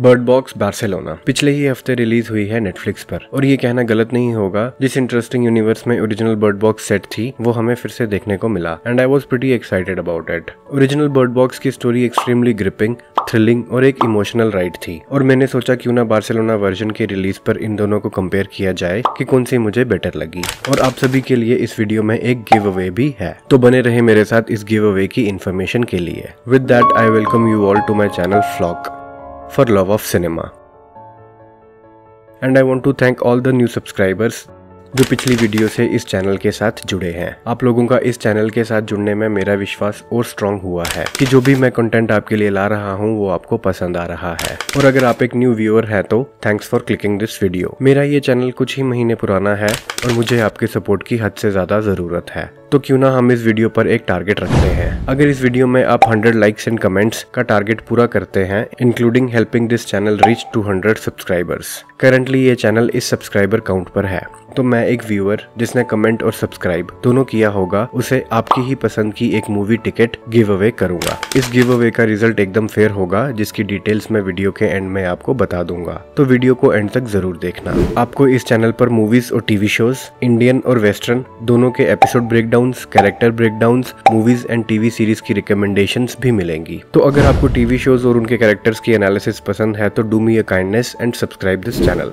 Bird box Barcelona पिछले ही हफ्ते release हुई है नेटफ्लिक्स पर और ये कहना गलत नहीं होगा जिस इंटरेस्टिंग यूनिवर्स में ओरिजिनल बर्ड बॉक्स सेट थी वो हमें फिर से देखने को मिला and I was pretty excited about it original bird box की स्टोरी एक्सट्रीमली ग्रिपिंग थ्रिलिंग और एक इमोशनल राइड थी और मैंने सोचा क्यों ना बार्सिलोना वर्जन के रिलीज पर इन दोनों को कंपेयर किया जाए कि कौन सी मुझे बेटर लगी और आप सभी के लिए इस वीडियो में एक गिव अवे भी है तो बने रहे मेरे साथ इस गिव अवे की इन्फॉर्मेशन के लिए with that I welcome you all to my channel Flock for love of cinema. And I want to thank all the new subscribers जो पिछली वीडियो से इस चैनल के साथ जुड़े हैं आप लोगों का इस चैनल के साथ जुड़ने में मेरा विश्वास और स्ट्रॉन्ग हुआ है कि जो भी मैं कंटेंट आपके लिए ला रहा हूँ वो आपको पसंद आ रहा है और अगर आप एक न्यू व्यूअर हैं तो thanks for clicking this video मेरा ये चैनल कुछ ही महीने पुराना है और मुझे आपके सपोर्ट की हद से ज्यादा जरूरत है तो क्यों ना हम इस वीडियो पर एक टारगेट रखते हैं अगर इस वीडियो में आप 100 लाइक्स एंड कमेंट्स का टारगेट पूरा करते हैं including helping this channel reach 200 subscribers currently ये चैनल इस सब्सक्राइबर काउंट पर है तो मैं एक व्यूअर जिसने कमेंट और सब्सक्राइब दोनों किया होगा उसे आपकी ही पसंद की एक मूवी टिकट गिव अवे करूंगा इस गिव अवे का रिजल्ट एकदम फेयर होगा जिसकी डिटेल्स मैं वीडियो के एंड में आपको बता दूंगा तो वीडियो को एंड तक जरूर देखना आपको इस चैनल पर मूवीज और टीवी शोज इंडियन और वेस्टर्न दोनों के episode breakdown breakdowns character breakdowns movies and TV series की रिकमेंडेशन भी मिलेंगी तो अगर आपको टीवी शोज और उनके कैरेक्टर्स की एनालिसिस पसंद है तो do me a kindness and subscribe this channel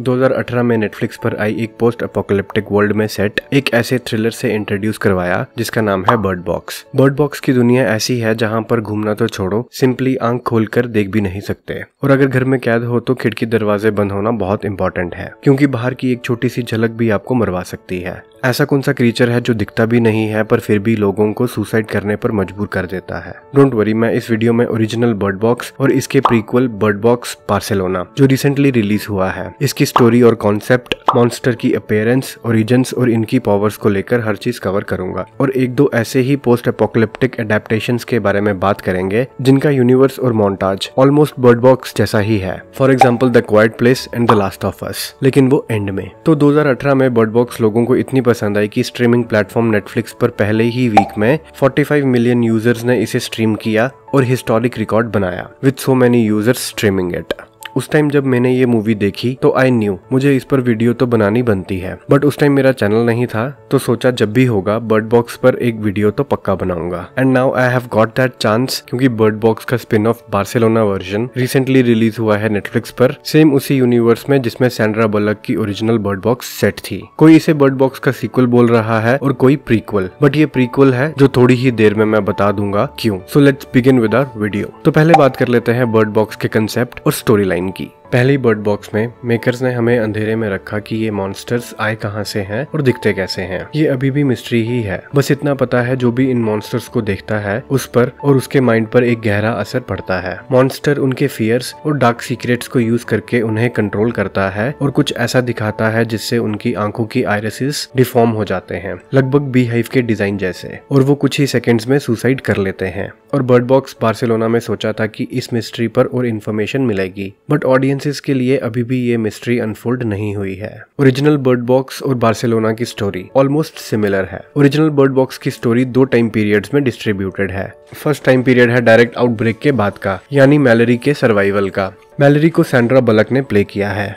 2018 में नेटफ्लिक्स पर आई एक पोस्ट अपोकलिप्टिक वर्ल्ड में सेट एक ऐसे थ्रिलर से इंट्रोड्यूस करवाया जिसका नाम है बर्ड बॉक्स बर्ड बॉक्स की दुनिया ऐसी है जहां पर घूमना तो छोड़ो सिंपली आंख खोलकर देख भी नहीं सकते और अगर घर में कैद हो तो खिड़की दरवाजे बंद होना बहुत इंपॉर्टेंट है क्योंकि बाहर की एक छोटी सी झलक भी आपको मरवा सकती है ऐसा कौन सा क्रीचर है जो दिखता भी नहीं है पर फिर भी लोगों को सुसाइड करने पर मजबूर कर देता है डोंट वरी मैं इस वीडियो में ओरिजिनल बर्ड बॉक्स और इसके प्रीक्वल बर्ड बॉक्स बार्सेलोना जो रिसेंटली रिलीज हुआ है इसके की स्टोरी और कॉन्सेप्ट मॉन्स्टर की अपेयरेंस ओरिजिन्स और इनकी पावर्स को लेकर हर चीज कवर करूंगा और एक दो ऐसे ही पोस्ट अपोकलिप्टिक एडेप्टेशन के बारे में बात करेंगे जिनका यूनिवर्स और मोन्टाज ऑलमोस्ट बर्ड बॉक्स जैसा ही है for example the quiet place and the last of us लेकिन वो एंड में तो 2018 में बर्ड बॉक्स लोगों को इतनी पसंद आई कि स्ट्रीमिंग प्लेटफॉर्म नेटफ्लिक्स पर पहले ही वीक में 45 मिलियन यूजर्स ने इसे स्ट्रीम किया और हिस्टोरिक रिकॉर्ड बनाया with so many users streaming it उस टाइम जब मैंने ये मूवी देखी तो आई न्यू मुझे इस पर वीडियो तो बनानी बनती है बट उस टाइम मेरा चैनल नहीं था तो सोचा जब भी होगा बर्ड बॉक्स पर एक वीडियो तो पक्का बनाऊंगा and now I have got that chance क्योंकि बर्ड बॉक्स का spin off Barcelona version recently release हुआ है नेटफ्लिक्स पर सेम उसी यूनिवर्स में जिसमें सैंड्रा बलक की ओरिजिनल बर्ड बॉक्स सेट थी कोई इसे बर्ड बॉक्स का सीक्वल बोल रहा है और कोई प्रीक्वल बट ये प्रीक्वल है जो थोड़ी ही देर में मैं बता दूंगा क्यों so let's begin with our video तो पहले बात कर लेते हैं बर्ड बॉक्स के कंसेप्ट और स्टोरी लाइन डिजाइन की पहली बर्ड बॉक्स में मेकर्स ने हमें अंधेरे में रखा कि ये मॉन्स्टर्स आए कहाँ से हैं और दिखते कैसे हैं ये अभी भी मिस्ट्री ही है बस इतना पता है जो भी इन मॉन्स्टर्स को देखता है उस पर और उसके माइंड पर एक गहरा असर पड़ता है मॉन्स्टर उनके फियर्स और डार्क सीक्रेट्स को यूज करके उन्हें कंट्रोल करता है और कुछ ऐसा दिखाता है जिससे उनकी आंखों की आयरसिस डिफॉर्म हो जाते हैं लगभग बी हाइव के डिजाइन जैसे और वो कुछ ही सेकेंड्स में सुसाइड कर लेते हैं और बर्ड बॉक्स बार्सिलोना में सोचा था कि इस मिस्ट्री पर और इन्फॉर्मेशन मिलेगी बट ऑडियंस ऑडियंसिस के लिए अभी भी ये मिस्ट्री अनफोल्ड नहीं हुई है ओरिजिनल बर्ड बॉक्स और बार्सिलोना की स्टोरी ऑलमोस्ट सिमिलर है ओरिजिनल बर्ड बॉक्स की स्टोरी दो टाइम पीरियड्स में डिस्ट्रीब्यूटेड है फर्स्ट टाइम पीरियड है डायरेक्ट आउटब्रेक के बाद का यानी मैलरी के सर्वाइवल का मैलरी को सैंड्रा बलक ने प्ले किया है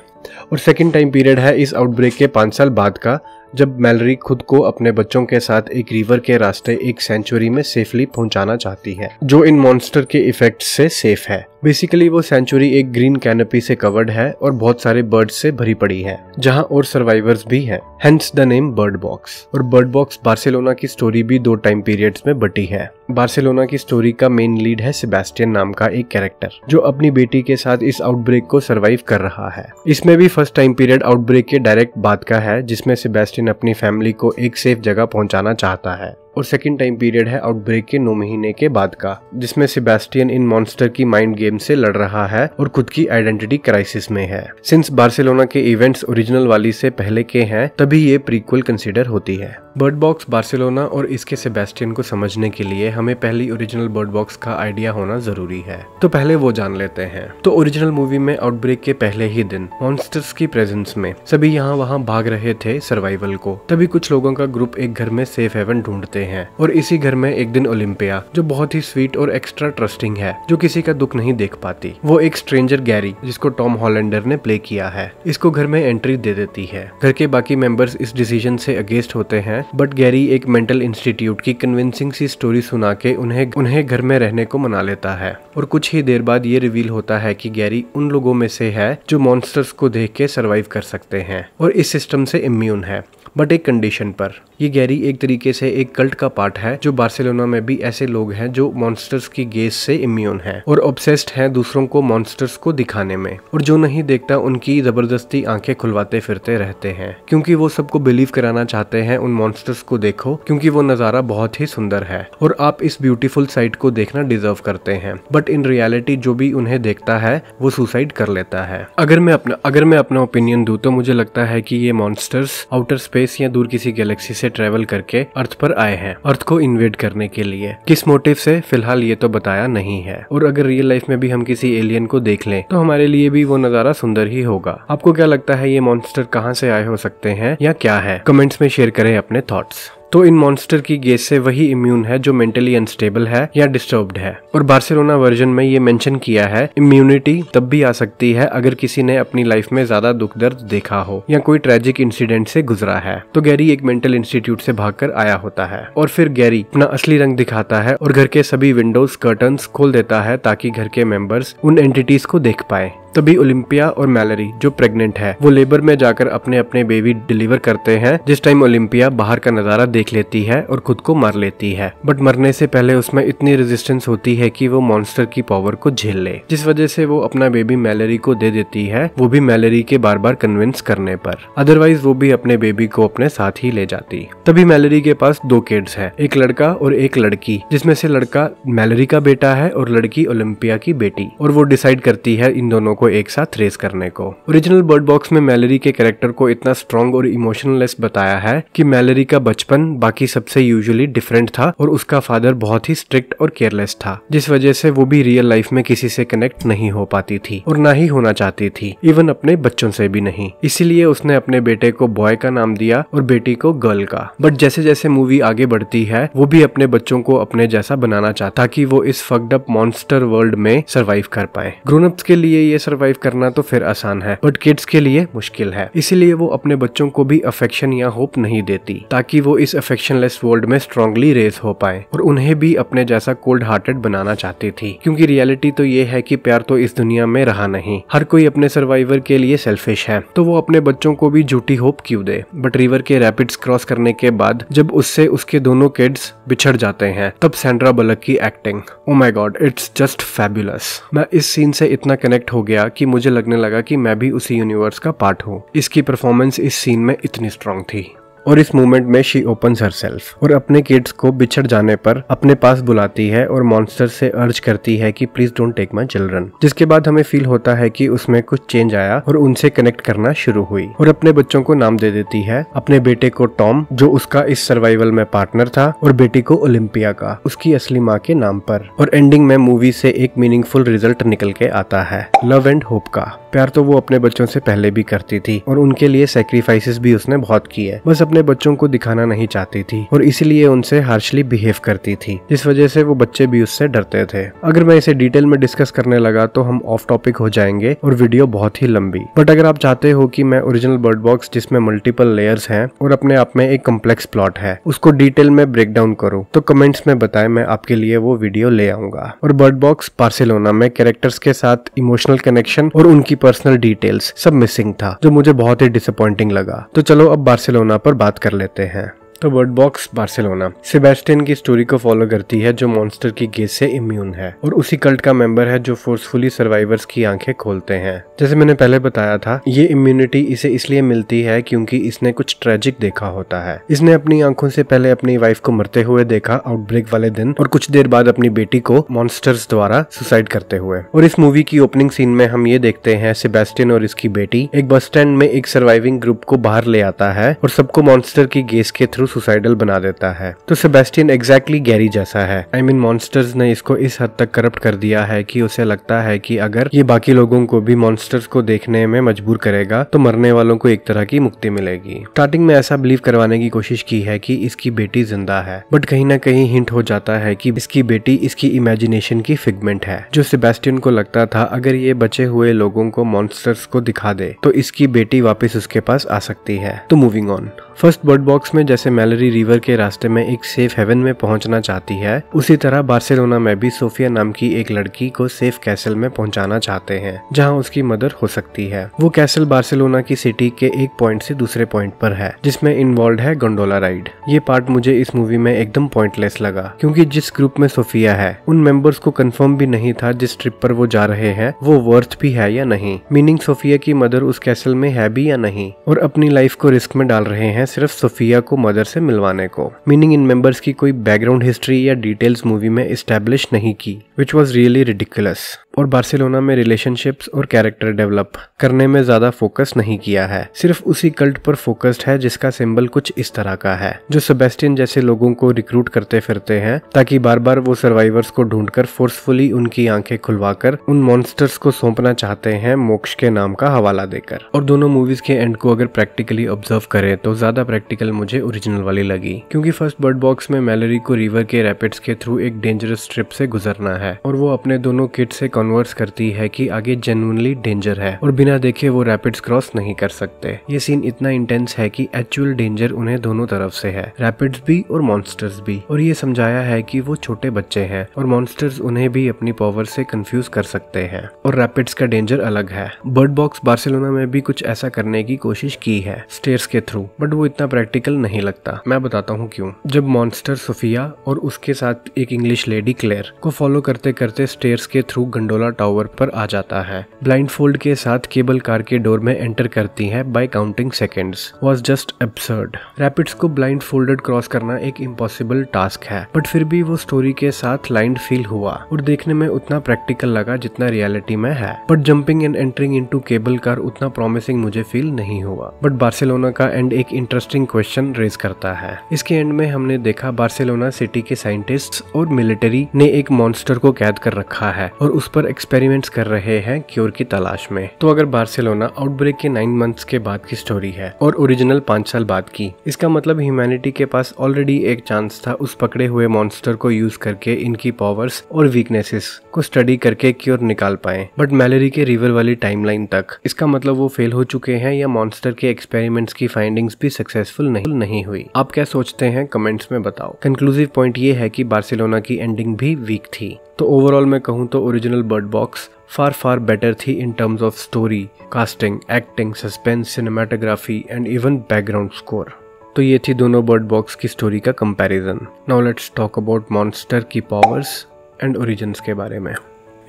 और सेकेंड टाइम पीरियड है इस आउटब्रेक के पांच साल बाद का जब मैलरी खुद को अपने बच्चों के साथ एक रिवर के रास्ते एक सेंचुरी में सेफली पहुंचाना चाहती है जो इन मॉन्स्टर के इफेक्ट से सेफ है बेसिकली वो सेंचुरी एक ग्रीन कैनोपी से कवर्ड है और बहुत सारे बर्ड्स से भरी पड़ी है जहां और सर्वाइवर्स भी हैं hence the name bird box और बर्ड बॉक्स बार्सिलोना की स्टोरी भी दो टाइम पीरियड्स में बटी है बार्सिलोना की स्टोरी का मेन लीड है सेबेस्टियन नाम का एक कैरेक्टर जो अपनी बेटी के साथ इस आउटब्रेक को सरवाइव कर रहा है इसमें भी फर्स्ट टाइम पीरियड आउटब्रेक के डायरेक्ट बात का है जिसमें सेबेस्टियन लेकिन अपनी फैमिली को एक सेफ जगह पहुंचाना चाहता है और सेकेंड टाइम पीरियड है आउटब्रेक के नौ महीने के बाद का जिसमें सेबेस्टियन इन मॉन्स्टर की माइंड गेम से लड़ रहा है और खुद की आइडेंटिटी क्राइसिस में है सिंस बार्सिलोना के इवेंट्स ओरिजिनल वाली से पहले के हैं तभी ये प्रीक्वल कंसिडर होती है बर्ड बॉक्स बार्सिलोना और इसके सेबेस्टियन को समझने के लिए हमें पहली ओरिजिनल बर्ड बॉक्स का आइडिया होना जरूरी है तो पहले वो जान लेते हैं तो ओरिजिनल मूवी में आउटब्रेक के पहले ही दिन मॉन्स्टर्स की प्रेजेंस में सभी यहाँ वहाँ भाग रहे थे सर्वाइवल को तभी कुछ लोगों का ग्रुप एक घर में सेफ हेवन ढूंढते रहे हैं और इसी घर में एक दिन ओलिम्पिया जो बहुत ही स्वीट और एक्स्ट्रा ट्रस्टिंग है जो किसी का दुख नहीं देख पाती वो एक स्ट्रेंजर गैरी जिसको टॉम हॉलेंडर ने प्ले किया है इसको घर में एंट्री दे देती है घर के बाकी मेंबर्स इस डिसीजन से अगेंस्ट होते हैं बट गैरी एक मेंटल इंस्टीट्यूट की कन्विंसिंग सी स्टोरी सुना के उन्हें उन्हें घर में रहने को मना लेता है और कुछ ही देर बाद ये रिवील होता है कि गैरी उन लोगों में से है जो मॉन्स्टर्स को देख के सर्वाइव कर सकते हैं और इस सिस्टम से इम्यून है बट एक कंडीशन पर ये गैरी एक तरीके से एक कल्ट कल्ट का पार्ट है जो बार्सिलोना में भी ऐसे लोग हैं जो मॉन्स्टर्स की गेस से इम्यून है और ऑब्सेस्ड हैं दूसरों को मॉन्स्टर्स को दिखाने में और जो नहीं देखता उनकी जबरदस्ती आंखें खुलवाते फिरते रहते हैं क्योंकि वो सबको बिलीव कराना चाहते हैं उन मॉन्स्टर्स को देखो क्योंकि वो नज़ारा बहुत ही सुंदर है और आप इस ब्यूटीफुल साइट को देखना डिजर्व करते हैं बट इन रियलिटी जो भी उन्हें देखता है वो सुसाइड कर लेता है अगर मैं अपना अगर मैं अपना ओपिनियन दू तो मुझे लगता है कि ये मॉन्स्टर्स आउटर स्पेस या दूर किसी गैलेक्सी से ट्रेवल करके अर्थ पर आए हैं हैं अर्थ को इन्वेड करने के लिए किस मोटिव से फिलहाल ये तो बताया नहीं है और अगर रियल लाइफ में भी हम किसी एलियन को देख लें तो हमारे लिए भी वो नज़ारा सुंदर ही होगा आपको क्या लगता है ये मॉन्स्टर कहाँ से आए हो सकते हैं या क्या है कमेंट्स में शेयर करें अपने थॉट्स तो इन मॉन्स्टर की गेस से वही इम्यून है जो मेंटली अनस्टेबल है या डिस्टर्ब्ड है और बार्सिलोना वर्जन में ये मेंशन किया है इम्यूनिटी तब भी आ सकती है अगर किसी ने अपनी लाइफ में ज्यादा दुख दर्द देखा हो या कोई ट्रेजिक इंसिडेंट से गुजरा है तो गैरी एक मेंटल इंस्टीट्यूट से भाग आया होता है और फिर गैरी अपना असली रंग दिखाता है और घर के सभी विंडोज कर्टन खोल देता है ताकि घर के मेंबर्स उन एंटिटीज को देख पाए तभी ओलिम्पिया और मैलरी जो प्रेग्नेंट है वो लेबर में जाकर अपने अपने बेबी डिलीवर करते हैं जिस टाइम ओलिम्पिया बाहर का नजारा देख लेती है और खुद को मार लेती है बट मरने से पहले उसमें इतनी रेजिस्टेंस होती है कि वो मॉन्स्टर की पावर को झेल ले जिस वजह से वो अपना बेबी मैलरी को दे देती है वो भी मैलरी के बार बार कन्विंस करने पर अदरवाइज वो भी अपने बेबी को अपने साथ ही ले जाती तभी मैलरी के पास दो किड्स है एक लड़का और एक लड़की जिसमें से लड़का मैलरी का बेटा है और लड़की ओलम्पिया की बेटी और वो डिसाइड करती है इन दोनों को को एक साथ रेस करने को ओरिजिनल बर्ड बॉक्स में मैलरी के कैरेक्टर को इतना स्ट्रॉन्ग और इमोशनलेस बताया है कि मैलरी का बचपन बाकी सबसे यूजुअली डिफरेंट था और उसका फादर बहुत ही स्ट्रिक्ट और केयरलेस था जिस वजह से वो भी रियल लाइफ में किसी से कनेक्ट नहीं हो पाती थी और ना ही होना चाहती थी इवन अपने बच्चों से भी नहीं इसीलिए उसने अपने बेटे को बॉय का नाम दिया और बेटी को गर्ल का बट जैसे जैसे मूवी आगे बढ़ती है वो भी अपने बच्चों को अपने जैसा बनाना चाहता कि वो इस फकडअप मॉन्स्टर वर्ल्ड में सरवाइव कर पाए ग्रोनअप्स के लिए ये सरवाइव करना तो फिर आसान है बट किड्स के लिए मुश्किल है इसीलिए वो अपने बच्चों को भी अफेक्शन या होप नहीं देती ताकि वो इस अफेक्शन वर्ल्ड में स्ट्रांगली रेस हो पाए और उन्हें भी अपने जैसा कोल्ड हार्टेड बनाना चाहती थी क्योंकि रियलिटी तो ये है कि प्यार तो इस दुनिया में रहा नहीं हर कोई अपने सर्वाइवर के लिए सेल्फिश है तो वो अपने बच्चों को भी झूठी होप क्यों दे बट रिवर के रैपिड्स क्रॉस करने के बाद जब उससे उसके दोनों किड्स बिछड़ जाते हैं तब सैंड्रा बलक की acting oh my god it's just fabulous मैं इस सीन से इतना कनेक्ट हो गया किया कि मुझे लगने लगा कि मैं भी उसी यूनिवर्स का पार्ट हूँ इसकी परफॉर्मेंस इस सीन में इतनी स्ट्रांग थी और इस मोमेंट में शी ओपन हर सेल्फ और अपने किड्स को बिछड़ जाने पर अपने पास बुलाती है और मॉन्स्टर से अर्ज करती है कि please don't take my children जिसके बाद हमें फील होता है कि उसमें कुछ चेंज आया और उनसे कनेक्ट करना शुरू हुई और अपने बच्चों को नाम दे देती है अपने बेटे को टॉम जो उसका इस सर्वाइवल में पार्टनर था और बेटी को ओलम्पिया का उसकी असली माँ के नाम पर और एंडिंग में मूवी से एक मीनिंगफुल रिजल्ट निकल के आता है लव एंड होप का प्यार तो वो अपने बच्चों से पहले भी करती थी और उनके लिए सेक्रीफाइसेस भी उसने बहुत की है बस अपने अपने बच्चों को दिखाना नहीं चाहती थी और इसीलिए उनसे हार्शली बिहेव करती थी जिस वजह से वो बच्चे भी उससे डरते थे अगर मैं इसे डिटेल में डिस्कस करने लगा तो हम ऑफ टॉपिक हो जाएंगे और वीडियो बहुत ही लंबी बट अगर आप चाहते हो कि मैं ओरिजिनल बर्ड बॉक्स जिसमें मल्टीपल लेयर्स हैं और अपने आप में एक कम्प्लेक्स प्लॉट है उसको डिटेल में ब्रेक डाउन करूँ तो कमेंट्स में बताए मैं आपके लिए वो वीडियो ले आऊंगा और बर्ड बॉक्स पार्सिलोना में कैरेक्टर्स के साथ इमोशनल कनेक्शन और उनकी पर्सनल डिटेल्स सब मिसिंग था जो मुझे बहुत ही डिसअपॉइंटिंग लगा तो चलो अब बार्सिलोना पर बात कर लेते हैं तो बर्ड बॉक्स बार्सिलोना सेबेस्टियन की स्टोरी को फॉलो करती है जो मॉन्स्टर की गेस से इम्यून है और उसी कल्ट का मेंबर है जो फोर्सफुली सर्वाइवर्स की आंखें खोलते हैं जैसे मैंने पहले बताया था ये इम्यूनिटी इसे इसलिए मिलती है क्योंकि इसने कुछ ट्रेजिक देखा होता है इसने अपनी आंखों से पहले अपनी वाइफ को मरते हुए देखा आउटब्रेक वाले दिन और कुछ देर बाद अपनी बेटी को मॉन्स्टर्स द्वारा सुसाइड करते हुए और इस मूवी की ओपनिंग सीन में हम ये देखते हैं सेबेस्टियन और इसकी बेटी एक बस स्टैंड में एक सर्वाइविंग ग्रुप को बाहर ले आता है और सबको मॉन्स्टर की गेस के थ्रू को सुसाइडल बना देता है तो सेबेस्टियन एग्जैक्टली गैरी जैसा है आई मीन मॉन्स्टर्स ने इसको इस हद तक करप्ट कर दिया है कि उसे लगता है कि अगर ये बाकी लोगों को भी मॉन्स्टर्स को देखने में मजबूर करेगा तो मरने वालों को एक तरह की मुक्ति मिलेगी स्टार्टिंग में ऐसा बिलीव करवाने की कोशिश की है की इसकी बेटी जिंदा है बट कहीं ना कहीं हिंट हो जाता है की इसकी बेटी इसकी इमेजिनेशन की फिगमेंट है जो सेबेस्टियन को लगता था अगर ये बचे हुए लोगों को मॉन्स्टर्स को दिखा दे तो इसकी बेटी वापस उसके पास आ सकती है तो moving on first bird box में जैसे मैलरी रिवर के रास्ते में एक सेफ हेवन में पहुंचना चाहती है उसी तरह बार्सिलोना में भी सोफिया नाम की एक लड़की को सेफ कैसल में पहुंचाना चाहते हैं जहां उसकी मदर हो सकती है वो कैसल बार्सिलोना की सिटी के एक पॉइंट से दूसरे पॉइंट पर है जिसमे इन्वॉल्व है गंडोला राइड ये पार्ट मुझे इस मूवी में एकदम पॉइंटलेस लगा क्यूँकी जिस ग्रुप में सोफिया है उन मेंबर्स को कन्फर्म भी नहीं था जिस ट्रिप पर वो जा रहे हैं वो वर्थ भी है या नहीं मीनिंग सोफिया की मदर उस कैसल में है भी या नहीं और अपनी लाइफ को रिस्क में डाल रहे हैं हैं सिर्फ सोफिया को मदर से मिलवाने को मीनिंग इन मेंबर्स की कोई बैकग्राउंड हिस्ट्री या डिटेल्स मूवी में इस्टेब्लिश नहीं की विच वॉज रियली रिडिकुलस और बार्सिलोना में रिलेशनशिप्स और कैरेक्टर डेवलप करने में ज्यादा फोकस नहीं किया है सिर्फ उसी कल्ट पर फोकस्ड है जिसका सिंबल कुछ इस तरह का है जो सबेस्टियन जैसे लोगों को रिक्रूट करते फिरते हैं ताकि बार बार वो सर्वाइवर्स को ढूंढकर फोर्सफुली उनकी आंखें खुलवाकर उन मॉन्स्टर्स को सौंपना चाहते हैं मोक्ष के नाम का हवाला देकर और दोनों मूवीज के एंड को अगर प्रैक्टिकली ऑब्जर्व करें तो ज्यादा प्रैक्टिकल मुझे ओरिजिनल वाली लगी क्योंकि फर्स्ट बर्ड बॉक्स में मैलरी को रिवर के रैपिड्स के थ्रू एक डेंजरस ट्रिप से गुजरना है और वो अपने दोनों किट से कॉन्वर्स करती है कि आगे जेनुअनली डेंजर है और बिना देखे वो रैपिड्स क्रॉस नहीं कर सकते ये सीन इतना इंटेंस है कि एक्चुअल डेंजर उन्हें दोनों तरफ से है रैपिड्स भी और मॉन्स्टर्स भी और ये समझाया है कि वो छोटे बच्चे हैं और मॉन्स्टर्स उन्हें भी अपनी पावर से कंफ्यूज कर सकते हैं और रैपिड्स का डेंजर अलग है बर्ड बॉक्स बार्सिलोना में भी कुछ ऐसा करने की कोशिश की है स्टेयर्स के थ्रू बट वो इतना प्रैक्टिकल नहीं लगता मैं बताता हूँ क्यों जब मॉन्स्टर सोफिया और उसके साथ एक इंग्लिश लेडी क्लेयर को फॉलो करते करते स्टेयर्स के थ्रू गंडो गोंडोला टावर पर आ जाता है ब्लाइंड फोल्ड के साथ केबल कार के डोर में एंटर करती है by counting seconds was just absurd rapids को ब्लाइंड फोल्डेड क्रॉस करना एक इम्पॉसिबल टास्क है बट फिर भी वो स्टोरी के साथ लाइंड फील हुआ और देखने में उतना प्रैक्टिकल लगा जितना रियलिटी में है but jumping and entering in cable car उतना प्रोमिसिंग मुझे फील नहीं हुआ बट बार्सिलोना का एंड एक इंटरेस्टिंग क्वेश्चन रेज करता है इसके एंड में हमने देखा बार्सिलोना सिटी के साइंटिस्ट और मिलिटरी ने एक मॉन्स्टर को कैद कर रखा है और उस पर और एक्सपेरिमेंट्स कर रहे हैं क्योर की तलाश में तो अगर बार्सिलोना आउटब्रेक के नाइन मंथ्स के बाद की स्टोरी है और ओरिजिनल पांच साल बाद की इसका मतलब ह्यूमैनिटी के पास ऑलरेडी एक चांस था उस पकड़े हुए मॉन्स्टर को यूज करके इनकी पावर्स और वीकनेसेस को स्टडी करके क्योर निकाल पाए बट मैलरी के रिवर वाली टाइमलाइन तक इसका मतलब वो फेल हो चुके हैं या मॉन्स्टर के एक्सपेरिमेंट्स की फाइंडिंग्स भी सक्सेसफुल नहीं नहीं हुई आप क्या सोचते हैं कमेंट्स में बताओ कंक्लूसिव पॉइंट ये है कि बार्सिलोना की एंडिंग भी वीक थी तो ओवरऑल मैं कहूँ तो original bird box far far better थी in terms of story casting acting suspense cinematography and even background score तो ये थी दोनों बर्ड बॉक्स की स्टोरी का comparison now let's talk about monster की पावर्स एंड ओरिजिन के बारे में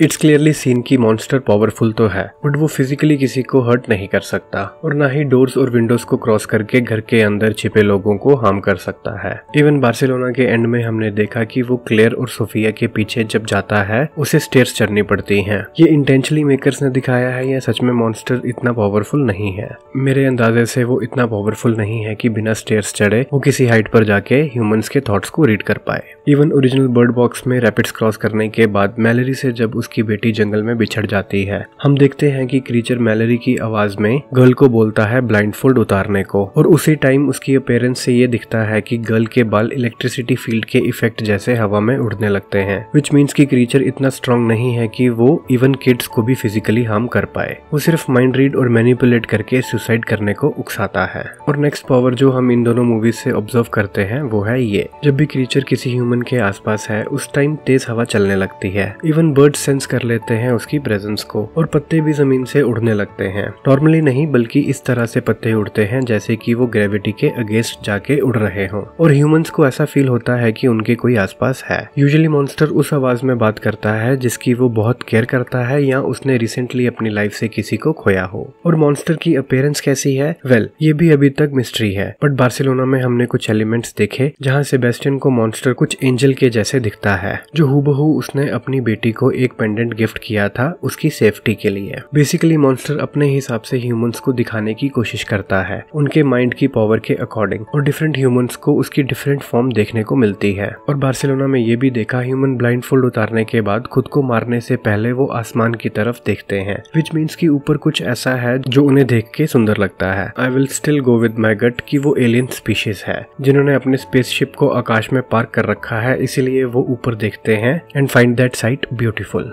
इट्स क्लियरली सीन की मॉन्स्टर पावरफुल तो है बट वो फिजिकली किसी को हर्ट नहीं कर सकता और ना ही डोर्स और विंडोज को क्रॉस करके घर के अंदर छिपे लोगों को हार्म कर सकता है इवन बार्सिलोना के एंड में हमने देखा कि वो क्लेयर और सोफिया के पीछे जब जाता है उसे स्टेयर्स चढ़नी पड़ती हैं ये इंटेंशली मेकर्स ने दिखाया है या सच में मॉन्स्टर इतना पावरफुल नहीं है मेरे अंदाजे से वो इतना पावरफुल नहीं है की बिना स्टेयर्स चढ़े वो किसी हाइट पर जाके ह्यूमंस के थॉट को रीड कर पाए इवन ओरिजिनल बर्ड बॉक्स में रेपिड क्रॉस करने के बाद मैलरी से जब उसकी बेटी जंगल में बिछड़ जाती है हम देखते हैं कि क्रीचर मैलरी की आवाज में गर्ल को बोलता है ब्लाइंडफोल्ड उतारने को और उसी टाइम उसकी अपेयरेंस से ये दिखता है कि गर्ल के बाल इलेक्ट्रिसिटी फील्ड के इफेक्ट जैसे हवा में उड़ने लगते हैं विच मीन्स की क्रीचर इतना स्ट्रांग नहीं है की वो इवन किड्स को भी फिजिकली हार्म कर पाए वो सिर्फ माइंड रीड और मैनिपुलेट करके सुसाइड करने को उकसाता है और नेक्स्ट पावर जो हम इन दोनों मूवीज से ऑब्जर्व करते हैं वो है ये जब भी क्रीचर किसी ह्यूमन के आसपास है उस टाइम तेज हवा चलने लगती है इवन बर्ड्स सेंस कर लेते हैं उसकी प्रेजेंस को और पत्ते भी जमीन से उड़ने लगते हैं नॉर्मली नहीं बल्कि इस तरह से पत्ते उड़ते हैं जैसे कि वो ग्रेविटी के अगेंस्ट जाके उड़ रहे हों और ह्यूमंस को ऐसा फील होता है कि उनके कोई आसपास है यूजुअली मॉन्स्टर उस आवाज में बात करता है जिसकी वो बहुत केयर करता है या उसने रिसेंटली अपनी लाइफ से किसी को खोया हो और मॉन्स्टर की अपेयरेंस कैसी है वेल well, ये भी अभी तक मिस्ट्री है बट बार्सिलोना में हमने कुछ एलिमेंट्स देखे जहाँ सेबेस्टियन को मॉन्स्टर कुछ एंजल के जैसे दिखता है जो हूबहू उसने अपनी बेटी को एक पेंडेंट गिफ्ट किया था उसकी सेफ्टी के लिए बेसिकली मॉन्स्टर अपने हिसाब से ह्यूमंस को दिखाने की कोशिश करता है उनके माइंड की पावर के अकॉर्डिंग और डिफरेंट ह्यूमंस को उसकी डिफरेंट फॉर्म देखने को मिलती है और बार्सिलोना में ये भी देखा ह्यूमन ब्लाइंड फोल्ड उतारने के बाद खुद को मारने से पहले वो आसमान की तरफ देखते हैं विच मीन्स की ऊपर कुछ ऐसा है जो उन्हें देख के सुंदर लगता है I will still go with my gut की वो एलियन स्पीशीज है जिन्होंने अपने स्पेसशिप को आकाश में पार्क कर रखा है इसीलिए वो ऊपर देखते हैं and find that sight beautiful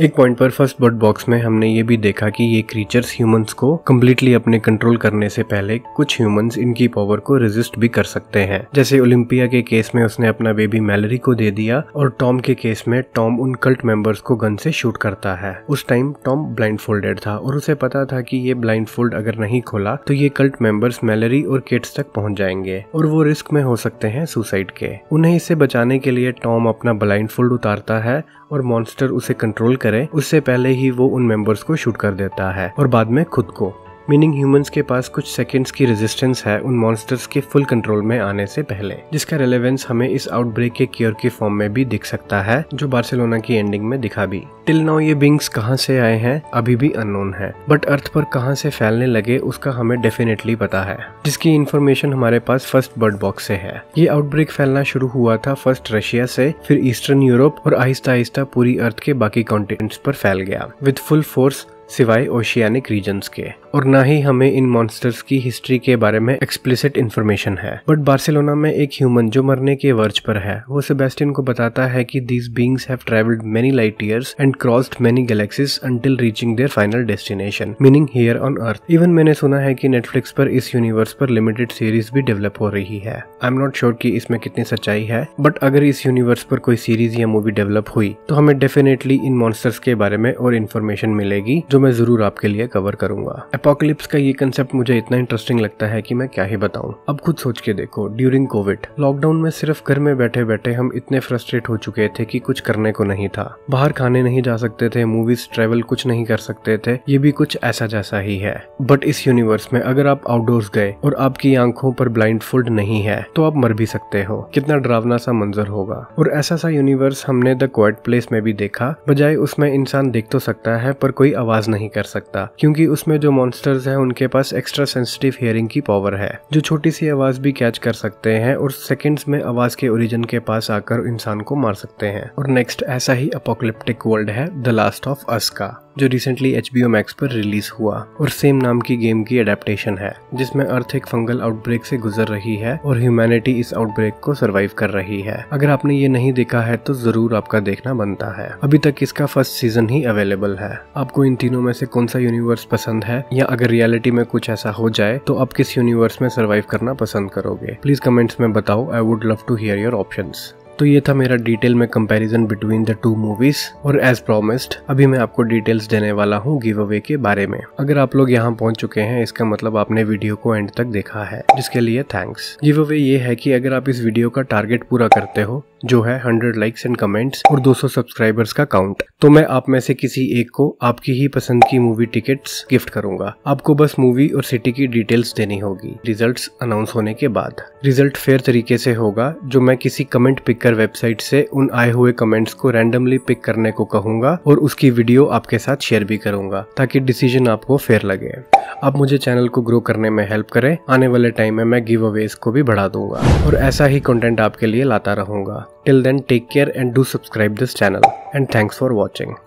एक पॉइंट पर फर्स्ट बर्ड बॉक्स में हमने ये भी देखा कि ये क्रीचर्स ह्यूमंस को कम्प्लीटली अपने कंट्रोल करने से पहले कुछ ह्यूमंस इनकी पावर को रेजिस्ट भी कर सकते हैं जैसे ओलंपिया के केस में उसने अपना बेबी मैलरी को दे दिया और टॉम के केस में टॉम उन कल्ट मेंबर्स को गन से शूट करता है उस टाइम टॉम ब्लाइंड फोल्डेड था और उसे पता था की ये ब्लाइंड फोल्ड अगर नहीं खोला तो ये कल्ट मेंबर्स मैलरी और किड्स तक पहुंच जाएंगे और वो रिस्क में हो सकते हैं सुसाइड के उन्हें इसे बचाने के लिए टॉम अपना ब्लाइंड फोल्ड उतारता है और मॉन्स्टर उसे कंट्रोल करे उससे पहले ही वो उन मेंबर्स को शूट कर देता है और बाद में खुद को मीनिंग ह्यूमंस के पास कुछ सेकेंड्स की रेजिस्टेंस है उन मॉन्स्टर्स के फुल कंट्रोल में आने से पहले जिसका रेलेवेंस हमें इस आउटब्रेक के क्योर के फॉर्म में भी दिख सकता है जो बार्सिलोना की एंडिंग में दिखा भी टिल नाउ ये बिंग्स कहाँ से आए हैं अभी भी अननोन है बट अर्थ पर कहाँ से फैलने लगे उसका हमें डेफिनेटली पता है जिसकी इन्फॉर्मेशन हमारे पास फर्स्ट बर्ड बॉक्स से है ये आउटब्रेक फैलना शुरू हुआ था फर्स्ट रशिया से फिर ईस्टर्न यूरोप और आहिस्ता आहिस्ता पूरी अर्थ के बाकी कॉन्टिनेंट्स पर फैल गया विद फुल फोर्स सिवाय ओशियानिक रीजन के और ना ही हमें इन मॉन्स्टर्स की हिस्ट्री के बारे में एक्सप्लिसिट इन्फॉर्मेशन है बट बार्सिलोना में एक ह्यूमन जो मरने के वर्ज पर है वो सेबेस्टियन को बताता है कि these beings have travelled many light years and crossed many galaxies until reaching their final destination meaning here on earth even मैंने सुना है कि नेटफ्लिक्स पर इस यूनिवर्स पर लिमिटेड सीरीज भी डेवलप हो रही है आई एम नॉट श्योर की इसमें कितनी सच्चाई है बट अगर इस यूनिवर्स पर कोई सीरीज या मूवी डेवलप हुई तो हमें डेफिनेटली इन मॉन्स्टर्स के बारे में और इन्फॉर्मेशन मिलेगी जो जो मैं ज़रूर आपके लिए कवर करूंगा एपोकलिप्स का ये कंसेप्ट मुझे इतना इंटरेस्टिंग लगता है कि मैं क्या ही बताऊं अब खुद सोच के देखो ड्यूरिंग कोविड लॉकडाउन में सिर्फ घर में बैठे बैठे हम इतने फ्रस्ट्रेट हो चुके थे कि कुछ करने को नहीं था बाहर खाने नहीं जा सकते थे मूवीज ट्रेवल कुछ नहीं कर सकते थे ये भी कुछ ऐसा जैसा ही है बट इस यूनिवर्स में अगर आप आउटडोर्स गए और आपकी आंखों पर ब्लाइंड फोल्ड नहीं है तो आप मर भी सकते हो कितना डरावना सा मंजर होगा और ऐसा सा यूनिवर्स हमने द क्वाइट प्लेस में भी देखा बजाय उसमें इंसान देख तो सकता है पर कोई आवाज नहीं कर सकता क्योंकि उसमें जो मॉन्स्टर्स हैं उनके पास एक्स्ट्रा सेंसिटिव हियरिंग की पावर है जो छोटी सी आवाज भी कैच कर सकते हैं और सेकेंड्स में आवाज के ओरिजिन के पास आकर इंसान को मार सकते हैं और नेक्स्ट ऐसा ही अपोकलिप्टिक वर्ल्ड है द लास्ट ऑफ अस का जो रिसेंटली एच बी मैक्स पर रिलीज हुआ और सेम नाम की गेम की एडेप्टेशन है जिसमें अर्थ एक फंगल आउटब्रेक से गुजर रही है और ह्यूमैनिटी इस आउटब्रेक को सर्वाइव कर रही है अगर आपने ये नहीं देखा है तो जरूर आपका देखना बनता है अभी तक इसका फर्स्ट सीजन ही अवेलेबल है आपको इन तीनों में से कौन सा यूनिवर्स पसंद है या अगर रियलिटी में कुछ ऐसा हो जाए तो आप किस यूनिवर्स में सर्वाइव करना पसंद करोगे प्लीज कमेंट्स में बताओ I would love to hear your options तो ये था मेरा डिटेल में comparison between the two movies और एज प्रोमिस्ड अभी मैं आपको डिटेल्स देने वाला हूँ गिव अवे के बारे में अगर आप लोग यहाँ पहुँच चुके हैं इसका मतलब आपने वीडियो को एंड तक देखा है जिसके लिए थैंक्स गिव अवे ये है की अगर आप इस वीडियो का टारगेट पूरा करते हो जो है 100 लाइक्स एंड कमेंट्स और 200 सब्सक्राइबर्स का काउंट तो मैं आप में से किसी एक को आपकी ही पसंद की मूवी टिकट्स गिफ्ट करूंगा आपको बस मूवी और सिटी की डिटेल्स देनी होगी रिजल्ट्स अनाउंस होने के बाद रिजल्ट फेयर तरीके से होगा जो मैं किसी कमेंट पिकर वेबसाइट से उन आए हुए कमेंट्स को रैंडमली पिक करने को कहूंगा और उसकी वीडियो आपके साथ शेयर भी करूंगा ताकि डिसीजन आपको फेयर लगे आप मुझे चैनल को ग्रो करने में हेल्प करें आने वाले टाइम में मैं गिव अवेज को भी बढ़ा दूंगा और ऐसा ही कंटेंट आपके लिए लाता रहूंगा Till then take care and do subscribe this channel and thanks for watching.